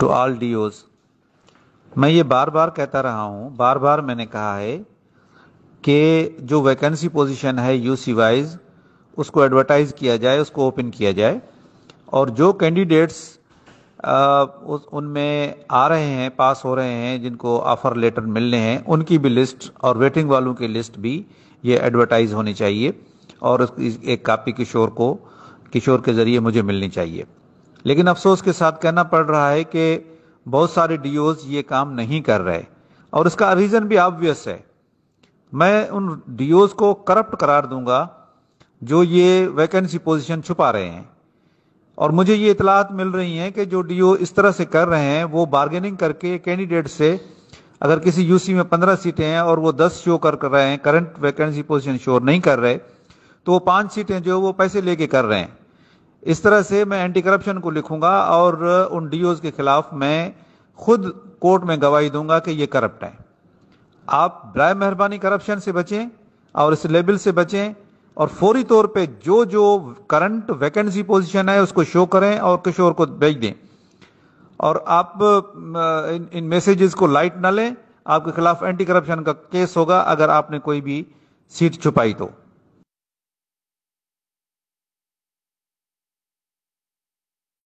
to all डीओज मैं ये बार बार कहता रहा हूँ बार बार मैंने कहा है कि जो वैकेंसी पोजीशन है यूसी वाइज उसको एडवर्टाइज किया जाए उसको ओपन किया जाए और जो कैंडिडेट्स उनमें आ रहे हैं पास हो रहे हैं जिनको ऑफर लेटर मिलने हैं उनकी भी लिस्ट और वेटिंग वालों की लिस्ट भी ये एडवर्टाइज होनी चाहिए और एक कापी किशोर को किशोर के ज़रिए मुझे मिलनी चाहिए लेकिन अफसोस के साथ कहना पड़ रहा है कि बहुत सारे डीओज ये काम नहीं कर रहे और इसका रीज़न भी ऑब्वियस है मैं उन डीओज को करप्ट करार दूंगा जो ये वैकेंसी पोजीशन छुपा रहे हैं और मुझे ये इतलात मिल रही हैं कि जो डीओ इस तरह से कर रहे हैं वो बार्गेनिंग करके कैंडिडेट से अगर किसी यूसी में पंद्रह सीटें हैं और वो दस शो कर कर रहे हैं करंट वैकेंसी पोजीशन शोर नहीं कर रहे तो वो पांच सीटें जो वो पैसे लेके कर रहे हैं इस तरह से मैं एंटी करप्शन को लिखूंगा और उन डीओज के खिलाफ मैं खुद कोर्ट में गवाही दूंगा कि ये करप्ट है आप बर मेहरबानी करप्शन से बचें और इस लेबल से बचें और फौरी तौर पे जो जो करंट वैकेंसी पोजीशन है उसको शो करें और किशोर को भेज दें और आप इन, इन मैसेजेस को लाइट ना लें आपके खिलाफ एंटी करप्शन का केस होगा अगर आपने कोई भी सीट छुपाई तो